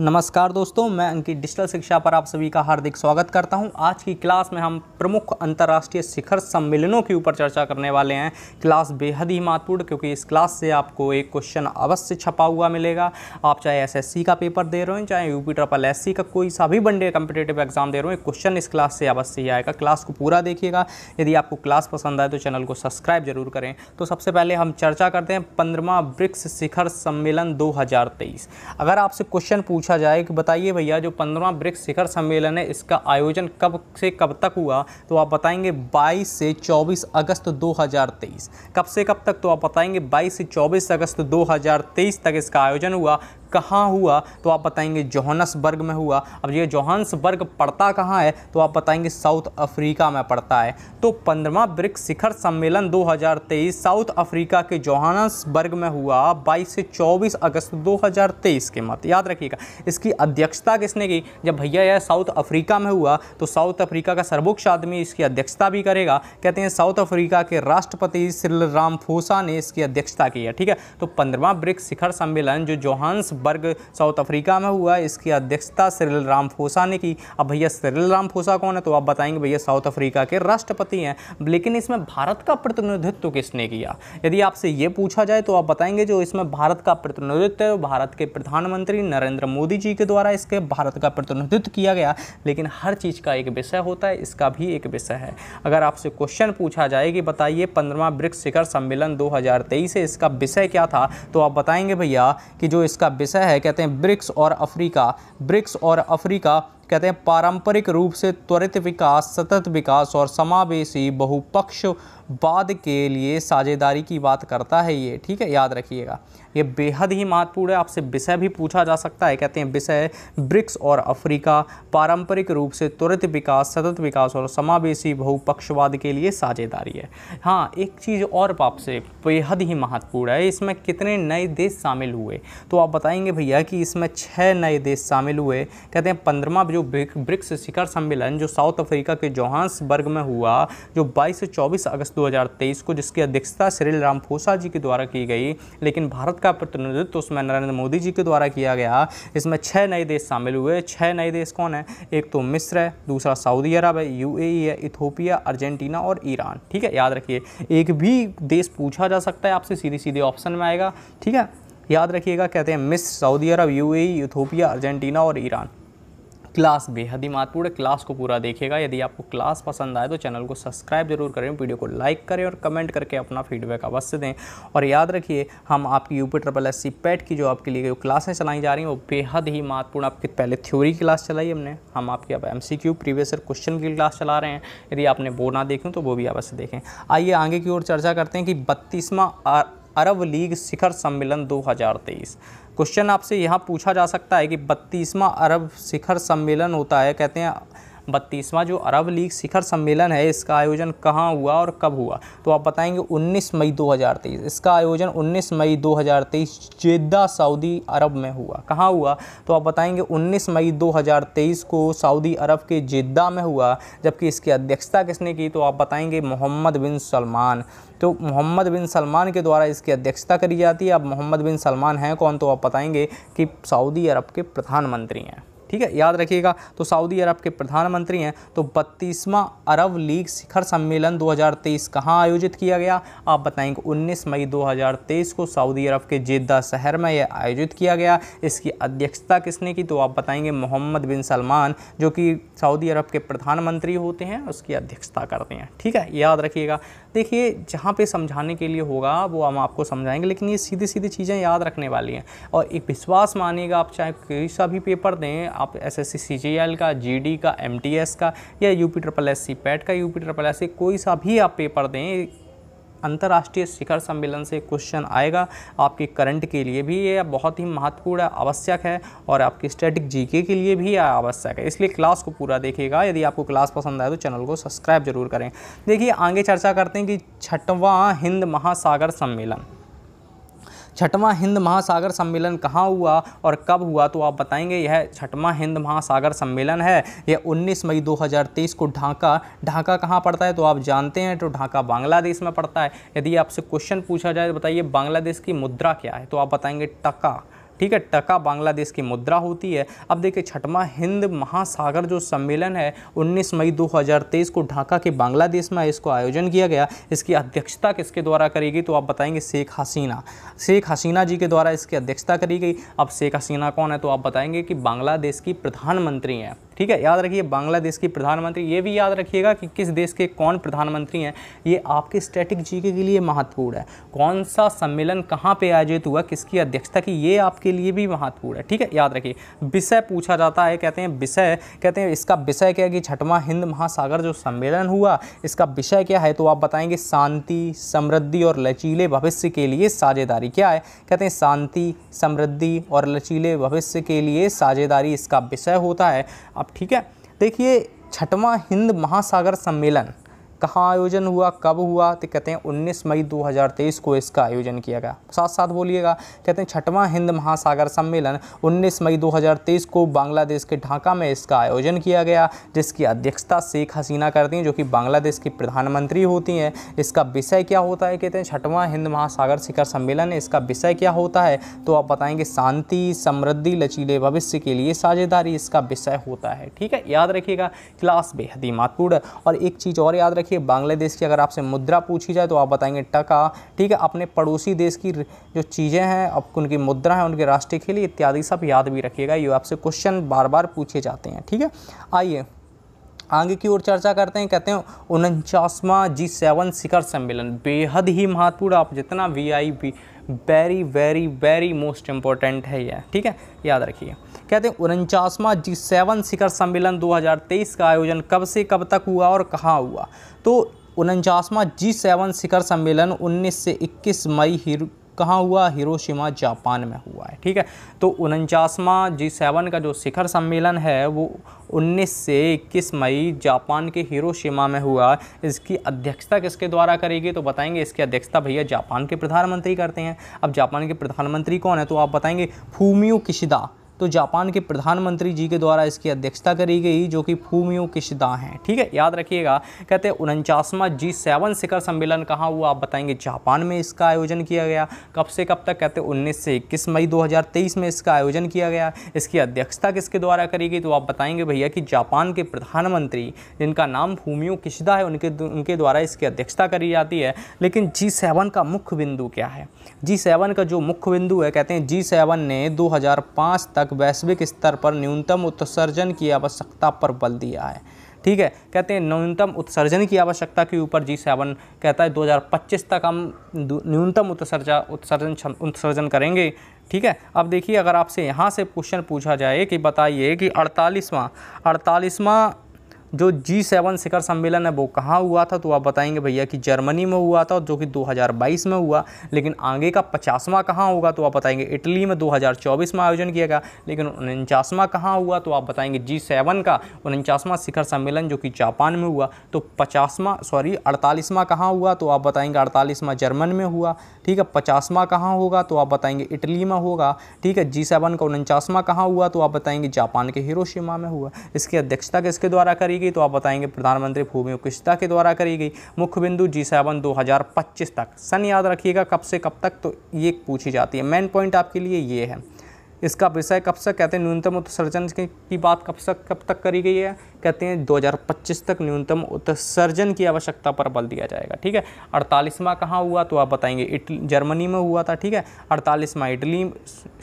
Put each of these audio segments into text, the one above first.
नमस्कार दोस्तों मैं अंकित डिजिटल शिक्षा पर आप सभी का हार्दिक स्वागत करता हूं आज की क्लास में हम प्रमुख अंतर्राष्ट्रीय शिखर सम्मेलनों के ऊपर चर्चा करने वाले हैं क्लास बेहद ही महत्वपूर्ण क्योंकि इस क्लास से आपको एक क्वेश्चन अवश्य छपा हुआ मिलेगा आप चाहे एसएससी का पेपर दे रहे हो चाहे यू पी ट्रपल एस का कोई सा भी वनडे कम्पिटेटिव एग्जाम दे रहे हो क्वेश्चन इस क्लास से अवश्य ही आएगा क्लास को पूरा देखिएगा यदि आपको क्लास पसंद आए तो चैनल को सब्सक्राइब जरूर करें तो सबसे पहले हम चर्चा करते हैं पंद्रवा ब्रिक्स शिखर सम्मेलन दो अगर आपसे क्वेश्चन पूछ पूछा जाए कि बताइए भैया जो पंद्रवा ब्रिक्स शिखर सम्मेलन है इसका आयोजन कब से कब तक हुआ तो आप बताएंगे 22 से 24 अगस्त 2023 कब से कब तक तो आप बताएंगे 22 से 24 अगस्त 2023 तक इसका आयोजन हुआ कहाँ हुआ तो आप बताएंगे जोहानसबर्ग में हुआ अब ये जोहानसबर्ग पड़ता कहाँ है तो आप बताएंगे साउथ अफ्रीका में पड़ता है तो पंद्रवा ब्रिक्स शिखर सम्मेलन 2023 साउथ अफ्रीका के जोहनसबर्ग में हुआ 22 से 24 अगस्त 2023 के मत याद रखिएगा इसकी अध्यक्षता किसने की जब भैया यह साउथ अफ्रीका में हुआ तो साउथ अफ्रीका का सर्वोच्च आदमी इसकी अध्यक्षता भी करेगा कहते हैं साउथ अफ्रीका के राष्ट्रपति श्री रामफोसा ने इसकी अध्यक्षता की है ठीक है तो पंद्रवा ब्रिक्स शिखर सम्मेलन जो जोहान्स बर्ग साउथ अफ्रीका में हुआ इसकी अध्यक्षता सिरिल रामफोसा ने की अब भैया सिरिल रामफोसा कौन है तो आप बताएंगे भैया साउथ अफ्रीका के राष्ट्रपति हैं लेकिन इसमें भारत का प्रतिनिधित्व किसने किया यदि आपसे ये पूछा जाए तो आप बताएंगे जो इसमें भारत का प्रतिनिधित्व भारत के प्रधानमंत्री नरेंद्र मोदी जी के द्वारा इसके भारत का प्रतिनिधित्व किया गया लेकिन हर चीज़ का एक विषय होता है इसका भी एक विषय है अगर आपसे क्वेश्चन पूछा जाए कि बताइए पंद्रवा ब्रिक्स शिखर सम्मेलन दो से इसका विषय क्या था तो आप बताएंगे भैया कि जो इसका विषय है कहते हैं ब्रिक्स और अफ्रीका ब्रिक्स और अफ्रीका कहते हैं पारंपरिक रूप से त्वरित विकास सतत विकास और समावेशी बहुपक्षवाद के लिए साझेदारी की बात करता है ये ठीक है याद रखिएगा ये बेहद ही महत्वपूर्ण है आपसे विषय भी पूछा जा सकता है कहते हैं विषय ब्रिक्स और अफ्रीका पारंपरिक रूप से त्वरित विकास सतत विकास और समावेशी बहुपक्षवाद के लिए साझेदारी है हाँ एक चीज़ और आपसे बेहद ही महत्वपूर्ण है इसमें कितने नए देश शामिल हुए तो आप बताएंगे भैया कि इसमें छः नए देश शामिल हुए कहते हैं पंद्रमा जो ब्रिक्स शिखर सम्मेलन जो साउथ अफ्रीका के जोहान्सबर्ग में हुआ जो 22 से 24 अगस्त 2023 को जिसकी अध्यक्षता श्रील रामफोसा जी के द्वारा की गई लेकिन भारत का का प्रतिनिधित्व उसमें नरेंद्र मोदी जी के द्वारा किया गया इसमें छः नए देश शामिल हुए छः नए देश कौन है एक तो मिस्र है दूसरा सऊदी अरब है यू है इथोपिया अर्जेंटीना और ईरान ठीक है याद रखिए एक भी देश पूछा जा सकता है आपसे सीधे सीधे ऑप्शन में आएगा ठीक है याद रखिएगा कहते हैं मिस्र सऊदी अरब यूएई इथोपिया अर्जेंटीना और ईरान क्लास बेहद ही महत्वपूर्ण क्लास को पूरा देखेगा यदि आपको क्लास पसंद आए तो चैनल को सब्सक्राइब जरूर करें वीडियो को लाइक करें और कमेंट करके अपना फीडबैक अवश्य दें और याद रखिए हम आपकी U P triple S C PET की जो आपके लिए जो क्लासें चलाई जा रही हैं वो बेहद ही महत्वपूर्ण आपकी पहले थ्योरी की क्लास चलाई हमने हम आपकी अब M C Q previous year question की क्लास चला रहे हैं यदि आपने वो ना देखें तो वो भी अवश्य देखें आइए आगे की ओर चर्चा करते हैं कि बत्तीसवां अरब लीग शिखर सम्मेलन तेईस क्वेश्चन आपसे यहाँ पूछा जा सकता है कि बत्तीसवां अरब शिखर सम्मेलन होता है कहते हैं बत्तीसवां जो अरब लीग शिखर सम्मेलन है इसका आयोजन कहाँ हुआ और कब हुआ तो आप बताएंगे 19 मई 2023 इसका आयोजन 19 मई 2023 जेद्दा सऊदी अरब में हुआ कहाँ हुआ तो आप बताएंगे 19 मई 2023 को सऊदी अरब के जेद्दा में हुआ जबकि इसकी अध्यक्षता किसने की तो आप बताएंगे मोहम्मद बिन सलमान तो मोहम्मद बिन सलमान के द्वारा इसकी अध्यक्षता करी जाती है अब मोहम्मद बिन सलमान हैं कौन तो आप बताएंगे कि सऊदी अरब के प्रधानमंत्री हैं ठीक है याद रखिएगा तो सऊदी अरब के प्रधानमंत्री हैं तो बत्तीसवां अरब लीग शिखर सम्मेलन 2023 कहाँ आयोजित किया गया आप बताएंगे 19 मई 2023 को सऊदी अरब के जेद्दा शहर में यह आयोजित किया गया इसकी अध्यक्षता किसने की तो आप बताएंगे मोहम्मद बिन सलमान जो कि सऊदी अरब के प्रधानमंत्री होते हैं उसकी अध्यक्षता करते हैं ठीक है याद रखिएगा देखिए जहाँ पे समझाने के लिए होगा वो हम आपको समझाएंगे लेकिन ये सीधी सीधी चीज़ें याद रखने वाली हैं और एक विश्वास मानिएगा आप चाहे कोई सा भी पेपर दें आप एस एस सी का जी का एम का या U P triple S C PET का यू पी ट्रिपल एस कोई सा भी आप पेपर दें अंतर्राष्ट्रीय शिखर सम्मेलन से क्वेश्चन आएगा आपके करंट के लिए भी ये बहुत ही महत्वपूर्ण आवश्यक है और आपकी स्टैटिक जीके के लिए भी आवश्यक है इसलिए क्लास को पूरा देखिएगा यदि आपको क्लास पसंद आए तो चैनल को सब्सक्राइब जरूर करें देखिए आगे चर्चा करते हैं कि छठवां हिंद महासागर सम्मेलन छठवां हिंद महासागर सम्मेलन कहाँ हुआ और कब हुआ तो आप बताएंगे यह छठवां हिंद महासागर सम्मेलन है यह 19 मई 2023 को ढाका ढाका कहाँ पड़ता है तो आप जानते हैं तो ढाका बांग्लादेश में पड़ता है यदि आपसे क्वेश्चन पूछा जाए तो बताइए बांग्लादेश की मुद्रा क्या है तो आप बताएंगे टका ठीक है टका बांग्लादेश की मुद्रा होती है अब देखिए छठवा हिंद महासागर जो सम्मेलन है 19 मई 2023 को ढाका के बांग्लादेश में इसको आयोजन किया गया इसकी अध्यक्षता किसके द्वारा करी गई तो आप बताएंगे शेख हसीना शेख हसीना जी के द्वारा इसकी अध्यक्षता करी गई अब शेख हसीना कौन है तो आप बताएंगे कि बांग्लादेश की प्रधानमंत्री हैं ठीक है याद रखिए बांग्लादेश की प्रधानमंत्री ये भी याद रखिएगा कि किस देश के कौन प्रधानमंत्री हैं ये आपके स्ट्रेटिक जीके के लिए महत्वपूर्ण है कौन सा सम्मेलन कहाँ पे आयोजित हुआ किसकी अध्यक्षता की ये आपकी के लिए भी महत्वपूर्ण है ठीक है याद रखिए विषय पूछा जाता है कहते हैं विषय कहते हैं इसका विषय क्या है कि छठवां हिंद महासागर जो सम्मेलन हुआ इसका विषय क्या है तो आप बताएंगे शांति समृद्धि और लचीले भविष्य के लिए साझेदारी क्या है कहते हैं शांति समृद्धि और लचीले भविष्य के लिए साझेदारी इसका विषय होता है अब ठीक है देखिए छठवां हिंद महासागर सम्मेलन कहाँ आयोजन हुआ कब हुआ तो कहते हैं 19 मई 2023 को इसका आयोजन किया गया साथ साथ बोलिएगा कहते हैं छठवां हिंद महासागर सम्मेलन 19 मई 2023 को बांग्लादेश के ढाका में इसका आयोजन किया गया जिसकी अध्यक्षता शेख हसीना करती हैं जो कि बांग्लादेश की प्रधानमंत्री होती हैं इसका विषय क्या होता है कहते हैं छठवां हिंद महासागर शिखर सम्मेलन इसका विषय क्या होता है तो आप बताएँगे शांति समृद्धि लचीले भविष्य के लिए साझेदारी इसका विषय होता है ठीक है याद रखिएगा क्लास बेहद ही महत्वपूर्ण और एक चीज़ और याद रखिए देखिए बांग्लादेश की अगर आपसे मुद्रा पूछी जाए तो आप बताएंगे टका ठीक है अपने पड़ोसी देश की जो चीज़ें हैं अब उनकी मुद्रा है उनके राष्ट्रीय खेल इत्यादि सब याद भी रखिएगा ये आपसे क्वेश्चन बार बार पूछे जाते हैं ठीक है आइए आगे की ओर चर्चा करते हैं कहते हैं उनचासवां जी सेवन शिखर सम्मेलन बेहद ही महत्वपूर्ण आप जितना V I P very very very most important है यह ठीक है याद रखिए कहते हैं उनचासवा जी सेवन शिखर सम्मेलन 2023 का आयोजन कब से कब तक हुआ और कहाँ हुआ तो उनचासवां जी सेवन शिखर सम्मेलन 19 से 21 मई कहाँ हुआ हिरोशिमा जापान में हुआ है ठीक है तो उनचासवा जी सेवन का जो शिखर सम्मेलन है वो 19 से 21 मई जापान के हिरोशिमा में हुआ इसकी अध्यक्षता किसके द्वारा करेगी तो बताएंगे इसकी अध्यक्षता भैया जापान के प्रधानमंत्री करते हैं अब जापान के प्रधानमंत्री कौन है तो आप बताएंगे फूमियो किशिदा तो जापान के प्रधानमंत्री जी के द्वारा इसकी अध्यक्षता करी गई जो कि फूमियो किशदा हैं ठीक है याद रखिएगा कहते हैं उनचासवा जी सेवन शिखर सम्मेलन कहाँ हुआ आप बताएंगे जापान में इसका आयोजन किया गया कब से कब तक कहते हैं उन्नीस से इक्कीस मई 2023 में इसका आयोजन किया गया इसकी अध्यक्षता किसके द्वारा करी गई तो आप बताएंगे भैया कि जापान के प्रधानमंत्री जिनका नाम फूमियो किशदा है उनके उनके द्वारा इसकी अध्यक्षता करी जाती है लेकिन जी सेवन का मुख्य बिंदु क्या है जी सेवन का जो मुख्य बिंदु है कहते हैं जी सेवन ने दो तक तक वैश्विक स्तर पर न्यूनतम उत्सर्जन की आवश्यकता पर बल दिया है ठीक है कहते हैं न्यूनतम उत्सर्जन की आवश्यकता के ऊपर जी सेवन कहता है 2025 तक हम न्यूनतम उत्सर्जा उत्सर्जन उत्सर्जन करेंगे ठीक है अब देखिए अगर आपसे यहाँ से क्वेश्चन पूछा जाए कि बताइए कि अड़तालीसवां अड़तालीसवां जो जी सेवन शिखर सम्मेलन है वो कहाँ हुआ था तो आप बताएंगे भैया कि जर्मनी में हुआ था जो कि 2022 में हुआ लेकिन आगे का पचासवां कहाँ होगा तो आप बताएंगे इटली में 2024 में आयोजन किया गया लेकिन उनचासवां कहाँ हुआ तो आप बताएंगे जी सेवन का उनचासवां शिखर सम्मेलन जो कि जापान में हुआ तो पचासवां सॉरी अड़तालीसवां कहाँ हुआ तो आप बताएंगे अड़तालीसवां जर्मन में हुआ ठीक है पचासवां कहाँ होगा तो आप बताएंगे इटली में होगा ठीक है जी सेवन का उनचासवां कहाँ हुआ तो आप बताएंगे जापान के हिरोशिमा में हुआ इसकी अध्यक्षता किसके द्वारा करी करी गई तो आप बताएंगे प्रधानमंत्री भूमि किश्ता के द्वारा करी गई मुख्य बिंदु जी सेवन दो हज़ार पच्चीस तक सन याद रखिएगा कब से कब तक तो ये पूछी जाती है मेन पॉइंट आपके लिए ये है इसका विषय कब से कहते हैं न्यूनतम उत्सर्जन की बात कब तक कब तक करी गई है कहते हैं 2025 तक न्यूनतम उत्सर्जन की आवश्यकता पर बल दिया जाएगा ठीक है अड़तालीसवा कहाँ हुआ तो आप बताएंगे इटली जर्मनी में हुआ था ठीक है अड़तालीसवा इटली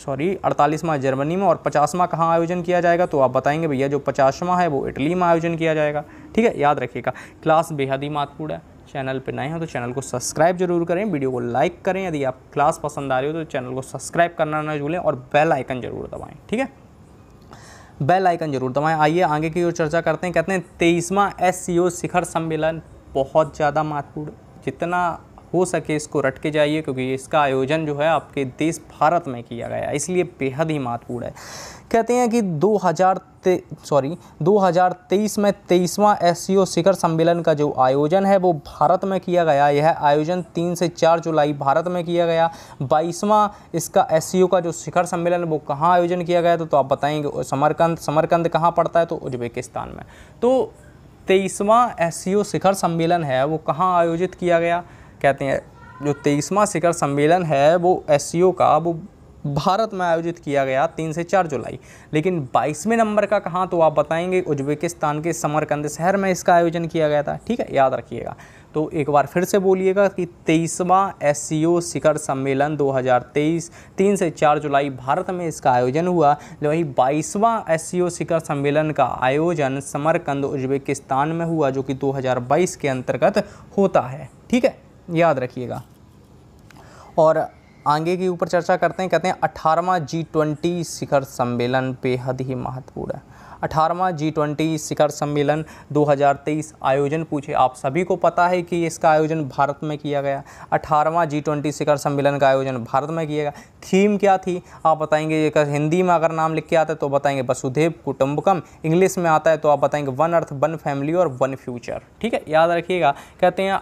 सॉरी अड़तालीसवा जर्मनी में और पचासवा कहाँ आयोजन किया जाएगा तो आप बताएंगे भैया जो पचासवा है वो इटली में आयोजन किया जाएगा ठीक है याद रखिएगा क्लास बेहद ही महत्वपूर्ण है चैनल पर नए हो तो चैनल को सब्सक्राइब जरूर करें वीडियो को लाइक करें यदि आप क्लास पसंद आ रही हो तो चैनल को सब्सक्राइब करना ना झूलें और बेल आइकन ज़रूर दबाएँ ठीक है बेल आइकन जरूर दबाएँ आइए आगे की ओर चर्चा करते हैं कहते हैं तेईसवा एस e शिखर सम्मेलन बहुत ज़्यादा महत्वपूर्ण जितना हो सके इसको रट के जाइए क्योंकि इसका आयोजन जो है आपके देश भारत में किया गया है इसलिए बेहद ही महत्वपूर्ण है कहते हैं कि दो सॉरी 2023 में तेईसवां एस शिखर सम्मेलन का जो आयोजन है वो भारत में किया गया यह आयोजन तीन से चार जुलाई भारत में किया गया बाईसवां इसका एस का जो शिखर सम्मेलन वो कहाँ आयोजन किया गया तो, तो आप बताएंगे समरकंद समरकंद कहाँ पड़ता है तो उज्बेकिस्तान में तो तेईसवां एस शिखर सम्मेलन है वो कहाँ आयोजित किया गया कहते हैं जो तेईसवां शिखर सम्मेलन है वो एस का वो भारत में आयोजित किया गया तीन से चार जुलाई लेकिन बाईसवें नंबर का कहाँ तो आप बताएंगे उज्बेकिस्तान के समरकंद शहर में इसका आयोजन किया गया था ठीक है याद रखिएगा तो एक बार फिर से बोलिएगा कि तेईसवां एस शिखर सम्मेलन 2023 तीन से चार जुलाई भारत में इसका आयोजन हुआ वही बाईसवां एस शिखर सम्मेलन का आयोजन समरकंद उज्बेकिस्तान में हुआ जो कि 2022 के अंतर्गत होता है ठीक है याद रखिएगा और आगे के ऊपर चर्चा करते हैं कहते हैं अठारहवा जी ट्वेंटी शिखर सम्मेलन बेहद ही महत्वपूर्ण है अठारहवा जी ट्वेंटी शिखर सम्मेलन 2023 आयोजन पूछे आप सभी को पता है कि इसका आयोजन भारत में किया गया अठारहवा जी ट्वेंटी शिखर सम्मेलन का आयोजन भारत में किया गया थीम क्या थी आप बताएंगे हिंदी में अगर नाम लिख के आता है तो बताएंगे वसुधेव कुटुम्बकम इंग्लिश में आता है तो आप बताएंगे वन अर्थ वन फैमिली और वन फ्यूचर ठीक है याद रखिएगा कहते हैं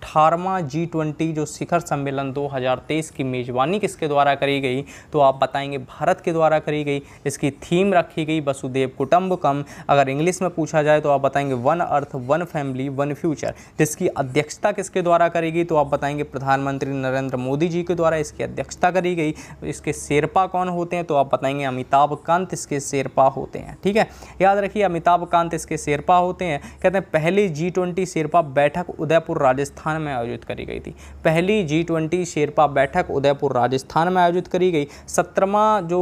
अठारवा जी ट्वेंटी जो शिखर सम्मेलन 2023 की मेज़बानी किसके द्वारा करी गई तो आप बताएंगे भारत के द्वारा करी गई इसकी थीम रखी गई वसुदेव कुटुम्बकम अगर इंग्लिश में पूछा जाए तो आप बताएंगे one earth one family one future जिसकी अध्यक्षता किसके द्वारा करेगी तो आप बताएंगे प्रधानमंत्री नरेंद्र मोदी जी के द्वारा इसकी अध्यक्षता करी गई इसके शेरपा कौन होते हैं तो आप बताएंगे अमिताभ कांत इसके शेरपा होते हैं ठीक है याद रखिए अमिताभ कांत इसके शेरपा होते हैं कहते हैं पहले जी ट्वेंटी शेरपा बैठक उदयपुर राजस्थान राजस्थान में आयोजित करी गई थी पहली जी ट्वेंटी शेरपा बैठक उदयपुर राजस्थान में आयोजित करी गई सत्रहवा जो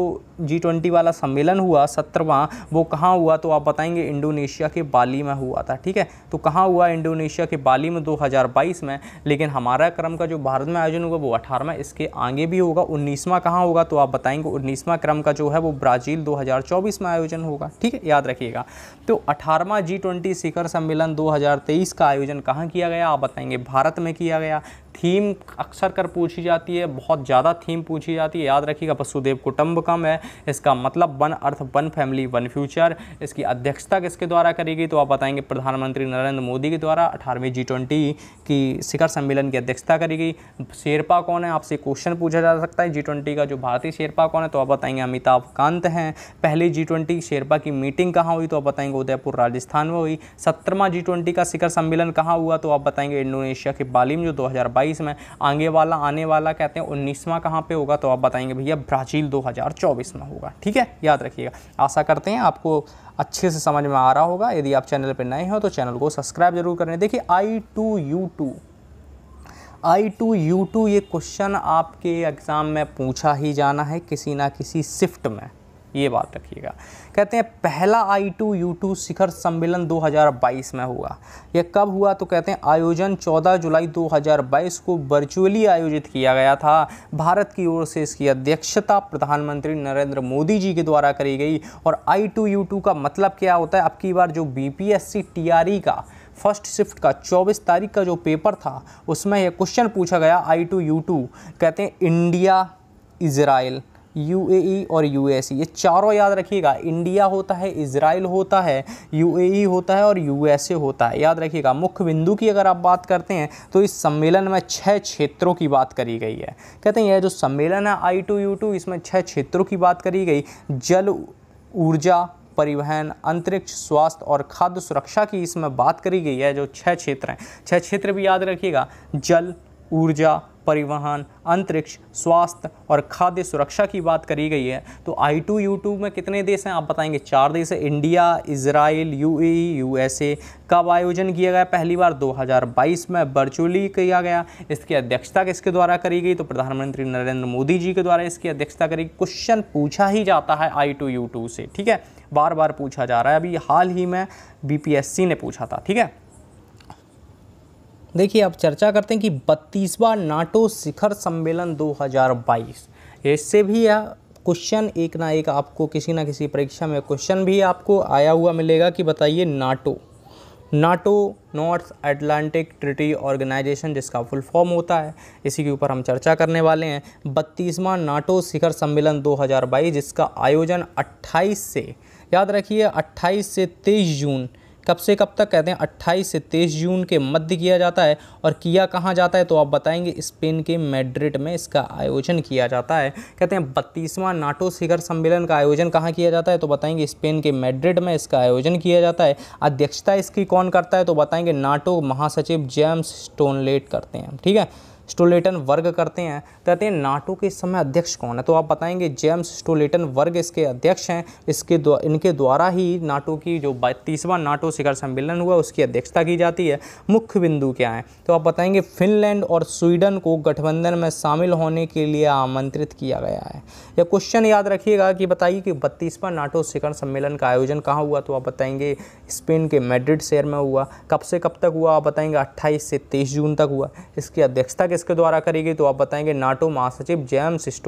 जी ट्वेंटी वाला सम्मेलन हुआ सत्रहवा वो कहाँ हुआ तो आप बताएंगे इंडोनेशिया के बाली में हुआ था ठीक है तो कहाँ हुआ इंडोनेशिया के बाली में 2022 में लेकिन हमारा क्रम का जो भारत में आयोजन होगा वो अठारहवा इसके आगे भी होगा उन्नीसवां कहाँ होगा तो आप बताएंगे उन्नीसवां क्रम का जो है वो ब्राज़ील 2024 में आयोजन होगा ठीक है याद रखिएगा तो अठारहवा जी ट्वेंटी शिखर सम्मेलन दो का आयोजन कहाँ किया गया आप बताएंगे भारत भारत में किया गया थीम अक्सर कर पूछी जाती है बहुत ज़्यादा थीम पूछी जाती है याद रखिएगा वसुदेव कुटुम्बकम है इसका मतलब one earth one family one future इसकी अध्यक्षता किसके द्वारा करेगी तो आप बताएंगे प्रधानमंत्री नरेंद्र मोदी के द्वारा अठारहवीं जी ट्वेंटी की शिखर सम्मेलन की अध्यक्षता करेगी शेरपा कौन है आपसे क्वेश्चन पूछा जा सकता है जी ट्वेंटी का जो भारतीय शेरपा कौन है तो आप बताएंगे अमिताभ कांत हैं पहली जी ट्वेंटी शेरपा की मीटिंग कहाँ हुई तो आप बताएंगे उदयपुर राजस्थान में हुई सत्रहवा जी ट्वेंटी का शिखर सम्मेलन कहाँ हुआ तो आप बताएंगे इंडोनेशिया के बाली जो दो 2022 में आगे वाला आने वाला कहते हैं उन्नीसवां कहाँ पे होगा तो आप बताएंगे भैया ब्राज़ील 2024 में होगा ठीक है याद रखिएगा आशा करते हैं आपको अच्छे से समझ में आ रहा होगा यदि आप चैनल पर नए हो तो चैनल को सब्सक्राइब जरूर करें देखिए I two U two I two U two ये क्वेश्चन आपके एग्ज़ाम में पूछा ही जाना है किसी ना किसी शिफ्ट में ये बात रखिएगा कहते हैं पहला आई टू यू टू शिखर सम्मेलन 2022 में हुआ यह कब हुआ तो कहते हैं आयोजन 14 जुलाई 2022 को वर्चुअली आयोजित किया गया था भारत की ओर से इसकी अध्यक्षता प्रधानमंत्री नरेंद्र मोदी जी के द्वारा करी गई और आई टू यू टू का मतलब क्या होता है अब की बार जो B P S C T R E का फर्स्ट शिफ्ट का 24 तारीख का जो पेपर था उसमें यह क्वेश्चन पूछा गया आई टू यू टू कहते हैं इंडिया इजराइल यूएई और यूएसए ये चारों याद रखिएगा इंडिया होता है इसराइल होता है यूएई होता है और यूएसए होता है याद रखिएगा मुख्य बिंदु की अगर आप बात करते हैं तो इस सम्मेलन में छः क्षेत्रों की बात करी गई है कहते हैं यह जो सम्मेलन है आई टू यू टू इसमें छः क्षेत्रों की बात करी गई जल ऊर्जा परिवहन अंतरिक्ष स्वास्थ्य और खाद्य सुरक्षा की इसमें बात करी गई है जो छः क्षेत्र हैं छः क्षेत्र भी याद रखिएगा जल ऊर्जा परिवहन अंतरिक्ष स्वास्थ्य और खाद्य सुरक्षा की बात करी गई है तो आई टू यू टू में कितने देश हैं आप बताएंगे चार देश हैं इंडिया इसराइल एस यूएसए कब आयोजन किया गया पहली बार 2022 में वर्चुअली किया गया इसकी अध्यक्षता किसके द्वारा करी गई तो प्रधानमंत्री नरेंद्र मोदी जी के द्वारा इसकी अध्यक्षता करी क्वेश्चन पूछा ही जाता है आई टू यू टू से ठीक है बार बार पूछा जा रहा है अभी हाल ही में सी ने पूछा था ठीक है देखिए अब चर्चा करते हैं कि बत्तीसवा नाटो शिखर सम्मेलन 2022 इससे भी यह क्वेश्चन एक ना एक आपको किसी ना किसी परीक्षा में क्वेश्चन भी आपको आया हुआ मिलेगा कि बताइए NATO NATO North Atlantic treaty organization जिसका फुल फॉर्म होता है इसी के ऊपर हम चर्चा करने वाले हैं बत्तीसवा नाटो शिखर सम्मेलन 2022 जिसका आयोजन 28 से याद रखिए 28 से 23 जून कब से कब तक कहते हैं 28 से 23 जून के मध्य किया जाता है और किया कहाँ जाता है तो आप बताएंगे स्पेन के मैड्रिड में इसका आयोजन किया जाता है कहते हैं बत्तीसवां नाटो शिखर सम्मेलन का आयोजन कहाँ किया जाता है तो बताएंगे स्पेन के मैड्रिड में इसका आयोजन किया जाता है अध्यक्षता इसकी कौन करता है तो बताएंगे नाटो महासचिव जेम्स स्टोनलेट करते हैं ठीक है स्टोलेटन वर्ग करते हैं कहते हैं नाटो के समय अध्यक्ष कौन है तो आप बताएंगे जेम्स स्टोलेटन वर्ग इसके अध्यक्ष हैं इसके द्वा, इनके द्वारा ही नाटो की जो तीसवां नाटो शिखर सम्मेलन हुआ उसकी अध्यक्षता की जाती है मुख्य बिंदु क्या है तो आप बताएंगे फिनलैंड और स्वीडन को गठबंधन में शामिल होने के लिए आमंत्रित किया गया है यह क्वेश्चन याद रखिएगा कि बताइए कि बत्तीसवां नाटो शिखर सम्मेलन का आयोजन कहाँ हुआ तो आप बताएंगे स्पेन के मेड्रिड शहर में हुआ कब से कब तक हुआ आप बताएंगे अट्ठाईस से तेईस जून तक हुआ इसकी अध्यक्षता के किसके द्वारा करी गई तो आप बताएंगे नाटो महासचिव जेम्स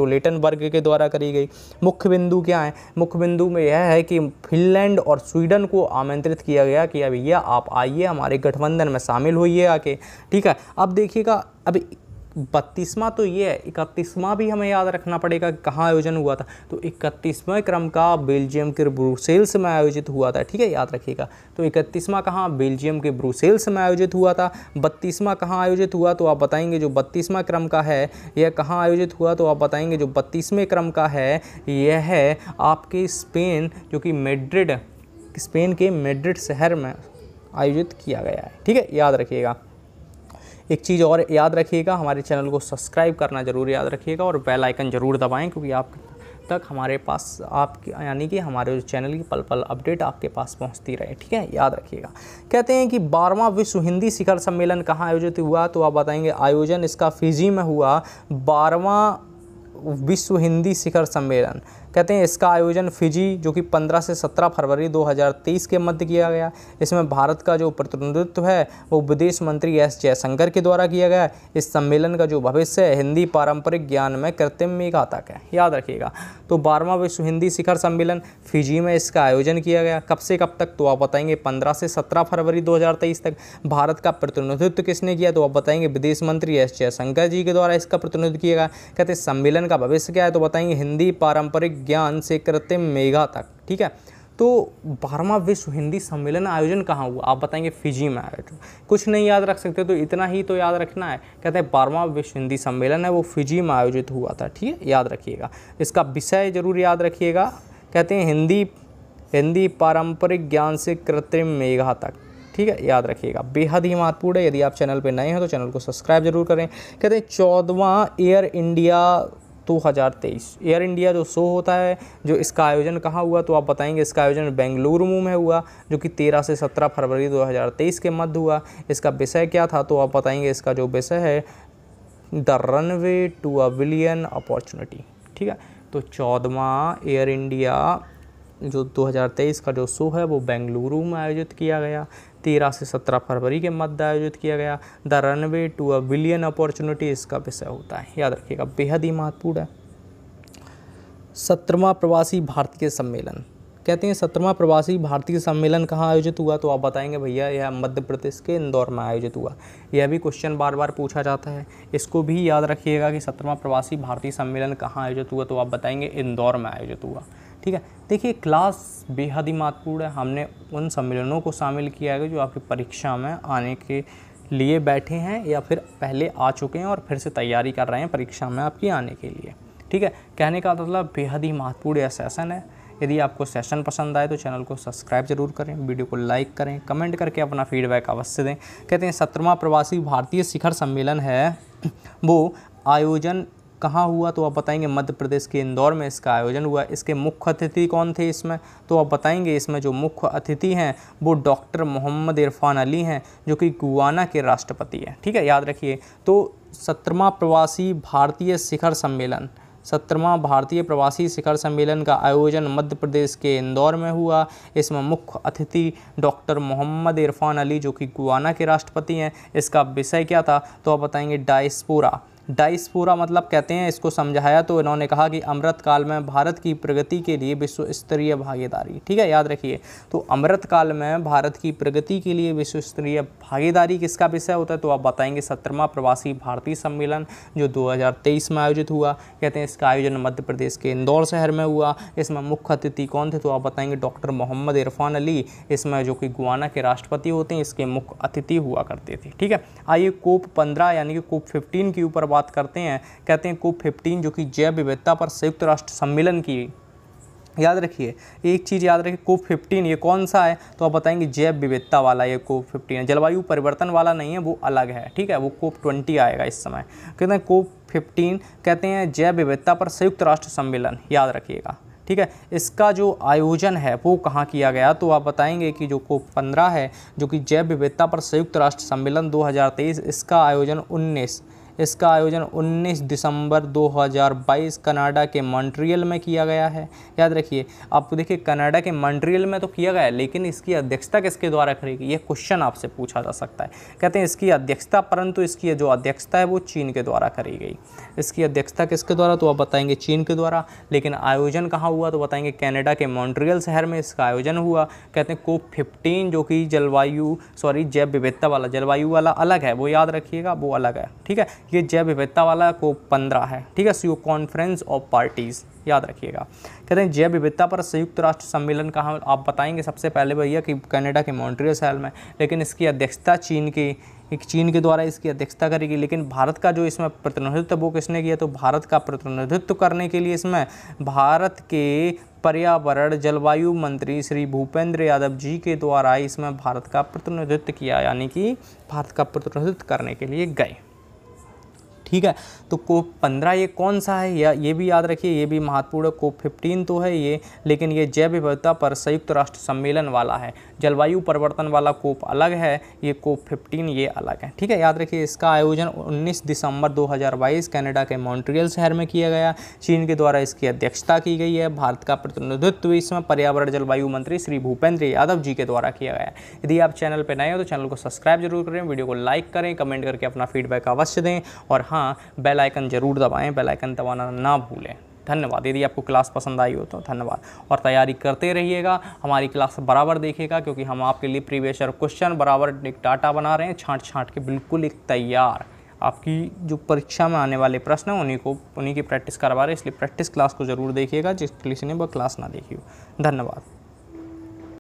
वर्ग के द्वारा करी गई मुख्य बिंदु क्या है मुख्य बिंदु में यह है कि फिनलैंड और स्वीडन को आमंत्रित किया गया कि भैया आप आइए हमारे गठबंधन में शामिल होइए आके ठीक है अब देखिएगा अब बत्तीसवां तो ये है इकतीसवां भी हमें याद रखना पड़ेगा कहाँ आयोजन हुआ था तो इकतीसवें क्रम का बेल्जियम के ब्रूसेल्स में आयोजित हुआ था ठीक है याद रखिएगा तो इकतीसवां कहाँ बेल्जियम के ब्रूसेल्स में आयोजित हुआ था बत्तीसवां कहाँ आयोजित हुआ तो आप बताएंगे जो बत्तीसवां क्रम का है यह कहाँ आयोजित हुआ तो आप बताएंगे जो बत्तीसवें क्रम का है यह है आपके स्पेन जो कि मेड्रिड स्पेन के मेड्रिड शहर में आयोजित किया गया है ठीक है याद रखिएगा एक चीज़ और याद रखिएगा हमारे चैनल को सब्सक्राइब करना ज़रूर याद रखिएगा और बेल आइकन ज़रूर दबाएं क्योंकि आप तक हमारे पास आप यानी कि हमारे उस चैनल की पल पल अपडेट आपके पास पहुंचती रहे ठीक है याद रखिएगा कहते हैं कि बारहवां विश्व हिंदी शिखर सम्मेलन कहाँ आयोजित हुआ तो आप बताएंगे आयोजन इसका फिजी में हुआ बारहवां विश्व हिंदी शिखर सम्मेलन कहते हैं इसका आयोजन फिजी जो कि 15 से 17 फरवरी 2023 के मध्य किया गया इसमें भारत का जो प्रतिनिधित्व है वो विदेश मंत्री एस जयशंकर के द्वारा किया गया इस सम्मेलन का जो भविष्य है हिंदी पारंपरिक ज्ञान में कृत्रिम घातक है याद रखिएगा तो बारहवां विश्व हिंदी शिखर सम्मेलन फिजी में इसका आयोजन किया गया कब से कब तक तो आप बताएंगे पंद्रह से सत्रह फरवरी दो तक भारत का प्रतिनिधित्व किसने किया तो आप बताएंगे विदेश मंत्री एस जयशंकर जी के द्वारा इसका प्रतिनिधित्व किया गया कहते सम्मेलन का भविष्य क्या है तो बताएंगे हिंदी पारंपरिक विज्ञान से कृत्रिम मेघा तक ठीक है तो बारहवा विश्व हिंदी सम्मेलन आयोजन कहाँ हुआ आप बताएंगे फिजी में आयोजन कुछ नहीं याद रख सकते तो इतना ही तो याद रखना है कहते हैं बारहवा विश्व हिंदी सम्मेलन है वो फिजी में आयोजित हुआ था ठीक है याद रखिएगा इसका विषय जरूर याद रखिएगा कहते हैं हिंदी हिंदी पारंपरिक ज्ञान से कृत्रिम मेघा तक ठीक है याद रखिएगा बेहद ही महत्वपूर्ण है यदि आप चैनल पर नए हैं तो चैनल को सब्सक्राइब जरूर करें कहते हैं चौदवा एयर इंडिया 2023 एयर इंडिया जो शो होता है जो इसका आयोजन कहाँ हुआ तो आप बताएंगे इसका आयोजन बेंगलुरु में हुआ जो कि 13 से 17 फरवरी 2023 के मध्य हुआ इसका विषय क्या था तो आप बताएंगे इसका जो विषय है the runway to a billion opportunity ठीक है तो चौदवा एयर इंडिया जो 2023 का जो शो है वो बेंगलुरु में आयोजित किया गया तेरह से सत्रह फरवरी के मध्य आयोजित किया गया the runway to a billion opportunity इसका विषय होता है याद रखिएगा बेहद ही महत्वपूर्ण है सत्रवा प्रवासी भारतीय सम्मेलन कहते हैं सत्रवा प्रवासी भारतीय सम्मेलन कहाँ आयोजित हुआ तो आप बताएंगे भैया यह मध्य प्रदेश के इंदौर में आयोजित हुआ यह भी क्वेश्चन बार बार पूछा जाता है इसको भी याद रखिएगा कि सत्रवा प्रवासी भारतीय सम्मेलन कहाँ आयोजित हुआ तो आप बताएंगे इंदौर में आयोजित हुआ ठीक है देखिए क्लास बेहद ही महत्वपूर्ण है हमने उन सम्मेलनों को शामिल किया है जो आपकी परीक्षा में आने के लिए बैठे हैं या फिर पहले आ चुके हैं और फिर से तैयारी कर रहे हैं परीक्षा में आपकी आने के लिए ठीक है कहने का मतलब बेहद ही महत्वपूर्ण यह सेशन है यदि आपको सेशन पसंद आए तो चैनल को सब्सक्राइब जरूर करें वीडियो को लाइक करें कमेंट करके अपना फीडबैक अवश्य दें कहते हैं सत्रवा प्रवासी भारतीय शिखर सम्मेलन है वो आयोजन कहाँ हुआ तो आप बताएंगे मध्य प्रदेश के इंदौर में इसका आयोजन हुआ इसके मुख्य अतिथि कौन थे इसमें तो आप बताएंगे इसमें जो मुख्य अतिथि हैं वो डॉक्टर मोहम्मद इरफान अली हैं जो कि गुआना के राष्ट्रपति हैं ठीक है याद रखिए तो सत्रवा प्रवासी भारतीय शिखर सम्मेलन सत्रवा भारतीय प्रवासी शिखर सम्मेलन का आयोजन मध्य प्रदेश के इंदौर में हुआ इसमें मुख्य अतिथि डॉक्टर मोहम्मद इरफान अली जो कि गुआना के राष्ट्रपति हैं इसका विषय क्या था तो आप बताएंगे डायस्पोरा डाइसपोरा मतलब कहते हैं इसको समझाया तो इन्होंने कहा कि अमृत काल में भारत की प्रगति के लिए विश्व स्तरीय भागीदारी ठीक है याद रखिए तो अमृत काल में भारत की प्रगति के लिए विश्व स्तरीय भागीदारी किसका विषय होता है तो आप बताएंगे सत्रहवा प्रवासी भारतीय सम्मेलन जो 2023 में आयोजित हुआ कहते हैं इसका आयोजन मध्य प्रदेश के इंदौर शहर में हुआ इसमें मुख्य अतिथि कौन थे तो आप बताएंगे डॉक्टर मोहम्मद इरफान अली इसमें जो कि गुआना के राष्ट्रपति होते हैं इसके मुख्य अतिथि हुआ करते थे ठीक है आइए कोप पंद्रह यानी कि कोप फिफ्टीन के ऊपर बात करते हैं कहते हैं कोप फिफ्टीन जो कि जैव विविधता पर संयुक्त राष्ट्र सम्मेलन की याद रखिए एक चीज़ याद रखिए कोप फिफ्टीन ये कौन सा है तो आप बताएंगे जैव विविधता वाला ये कोप फिफ्टीन है जलवायु परिवर्तन वाला नहीं है वो अलग है ठीक है वो कोप ट्वेंटी आएगा इस समय कहते हैं कोप फिफ्टीन कहते हैं जैव विविधता पर संयुक्त राष्ट्र सम्मेलन याद रखिएगा ठीक है इसका जो आयोजन है वो कहाँ किया गया तो आप बताएंगे कि जो कोप पंद्रह है जो कि जैव विविधता पर संयुक्त राष्ट्र सम्मेलन दो इसका आयोजन उन्नीस इसका आयोजन 19 दिसंबर 2022 कनाडा के मॉन्ट्रियल में किया गया है याद रखिए आप तो देखिए कनाडा के मॉन्ट्रियल में तो किया गया है लेकिन इसकी अध्यक्षता किसके द्वारा करेगी ये क्वेश्चन आपसे पूछा जा सकता है कहते हैं इसकी अध्यक्षता परंतु इसकी जो अध्यक्षता है वो चीन के द्वारा करी गई इसकी अध्यक्षता किसके द्वारा तो आप बताएंगे चीन के द्वारा लेकिन आयोजन कहाँ हुआ तो बताएंगे कैनेडा के मॉन्ट्रियल शहर में इसका आयोजन हुआ कहते हैं कोप फिफ्टीन जो कि जलवायु सॉरी जैव विविधता वाला जलवायु वाला अलग है वो याद रखिएगा वो अलग है ठीक है ये जैव विविधता वाला को पंद्रह है ठीक है सो कॉन्फ्रेंस ऑफ पार्टीज़ याद रखिएगा कहते हैं जैव विविधता पर संयुक्त राष्ट्र सम्मेलन का हम आप बताएंगे सबसे पहले भैया कि कनाडा के मॉन्ट्रियल शहर में लेकिन इसकी अध्यक्षता चीन की एक चीन के द्वारा इसकी अध्यक्षता करेगी लेकिन भारत का जो इसमें प्रतिनिधित्व वो किसने किया तो भारत का प्रतिनिधित्व करने के लिए इसमें भारत के पर्यावरण जलवायु मंत्री श्री भूपेंद्र यादव जी के द्वारा इसमें भारत का प्रतिनिधित्व किया यानी कि भारत का प्रतिनिधित्व करने के लिए गए ठीक है तो कोप पंद्रह ये कौन सा है या ये भी याद रखिए ये भी महत्वपूर्ण है कोप फिफ्टीन तो है ये लेकिन ये जैव विविधता पर संयुक्त राष्ट्र सम्मेलन वाला है जलवायु परिवर्तन वाला कोप अलग है ये कोप फिफ्टीन ये अलग है ठीक है याद रखिए इसका आयोजन उन्नीस दिसंबर दो कनाडा के मॉन्ट्रियल शहर में किया गया चीन के द्वारा इसकी अध्यक्षता की गई है भारत का प्रतिनिधित्व इसमें पर्यावरण जलवायु मंत्री श्री भूपेंद्र यादव जी के द्वारा किया गया यदि आप चैनल पर नए हो तो चैनल को सब्सक्राइब जरूर करें वीडियो को लाइक करें कमेंट करके अपना फीडबैक अवश्य दें और हाँ हाँ बेलाइकन ज़रूर दबाएं बेलाइकन दबाना ना भूलें धन्यवाद यदि आपको क्लास पसंद आई हो तो धन्यवाद और तैयारी करते रहिएगा हमारी क्लास बराबर देखिएगा क्योंकि हम आपके लिए प्रीवेशर क्वेश्चन बराबर एक डाटा बना रहे हैं छांट छांट के बिल्कुल एक तैयार आपकी जो परीक्षा में आने वाले प्रश्न हैं उन्हीं को उन्हीं की प्रैक्टिस करवा रहे हैं इसलिए प्रैक्टिस क्लास को ज़रूर देखिएगा जिस किसी ने वो क्लास ना देखी हो धन्यवाद